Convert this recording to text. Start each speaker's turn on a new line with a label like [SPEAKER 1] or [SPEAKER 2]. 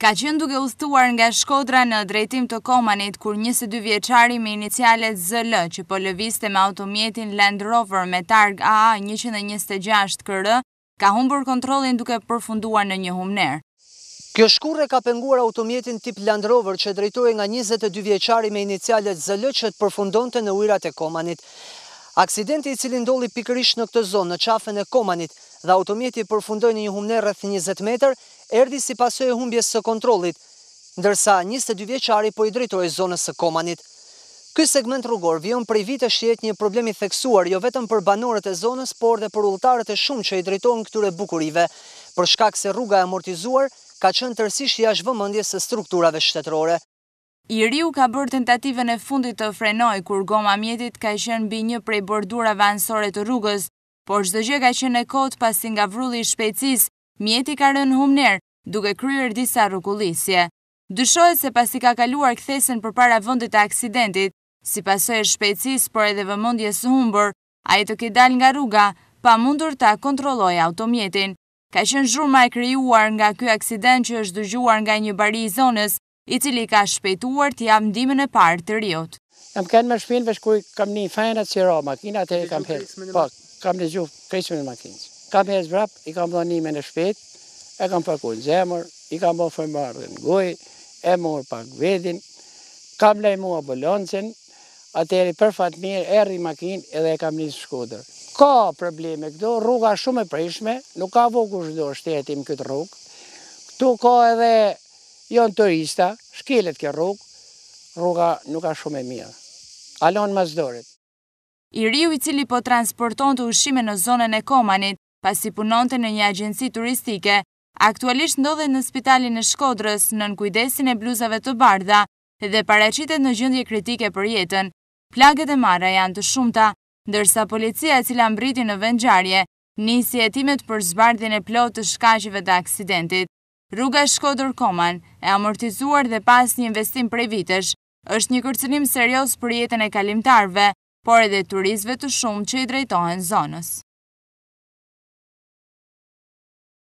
[SPEAKER 1] Ka qënë duke ustuar nga shkodra në drejtim të komanit, kur 22 vjeqari me inicialet ZL që po lëviste me automjetin Land Rover me targ AA-126 kërë, ka humbur kontrolin duke përfunduar në një
[SPEAKER 2] humner. Kjo shkurre ka penguar automjetin tip Land Rover që drejtoj nga 22 vjeqari me inicialet ZL që të përfundonte në ujrat e komanit. Aksidenti i cili ndolli pikërish në këtë zonë në qafën e komanit dhe automjeti përfundoj në një humne rrëth 20 meter, erdi si pasoj e humbjes së kontrolit, ndërsa 22 vjeqari po i drejtoj zonës së komanit. Ky segment rrugor vion prej vite shjet një problemi theksuar jo vetëm për banorët e zonës, por dhe për ulltarët e shumë që i drejtojnë këtyre bukurive, për shkak se rruga e amortizuar ka qënë tërsisht jash vëmëndje së strukturave shtetërore. Iriu ka
[SPEAKER 1] bërë tentativën e fundit të frenoj kur goma mjetit ka ishen bi një prej bordura vansore të rrugës, por shdo gjë ka qenë e kotë pasi nga vrulli i shpejcis, mjeti ka rënë humner duke kryer disa rrugullisje. Dyshojt se pasi ka kaluar këthesen për para vëndit e aksidentit, si pasoj e shpejcis por edhe vëmëndje së humbër, a i të ki dal nga rruga pa mundur të kontroloj automjetin. Ka ishen zhurma e kryuar nga kjo aksident që është dëgjuar nga një bari i zonës, i cili ka shpejtuar të jam dimën
[SPEAKER 3] e partë të riot. Jam kënë me shpinë për shkuj kam një fejnët si ro makina të e kam hezë. Po, kam në gjufë krisëm në makinës. Kam hezë vrapë, i kam do një me në shpetë, e kam përku në zemër, i kam bërë fërmarë dhe në gujë, e murë pak vedin, kam lej mua bëllonësin, atëri për fatë mirë e rri makinë edhe e kam një shkodër. Ka probleme këto, rruga shumë e prishme, nuk ka vogu shdo shtetim këtë rrugë, këtu ka edhe janë turista, shkelet kjo rrugë, rruga nuk ka shumë e mirë. Alon ma zdorit.
[SPEAKER 1] I riu i cili po transporton të ushime në zonën e komanit, pasi punonte në një agjensi turistike, aktualisht ndodhe në spitalin e shkodrës në nënkujdesin e bluzave të bardha dhe paracitet në gjëndje kritike për jetën. Plaget e mara janë të shumta, ndërsa policia e cila mbriti në vendjarje, nisi jetimet për zbardhin e plot të shkashive dhe aksidentit. Rruga Shkodër Koman, e amortizuar dhe pas një investim prej vitesh, është një kërcënim serios për jetën e kalimtarve, por edhe turizve të shumë që i drejtohen zonës.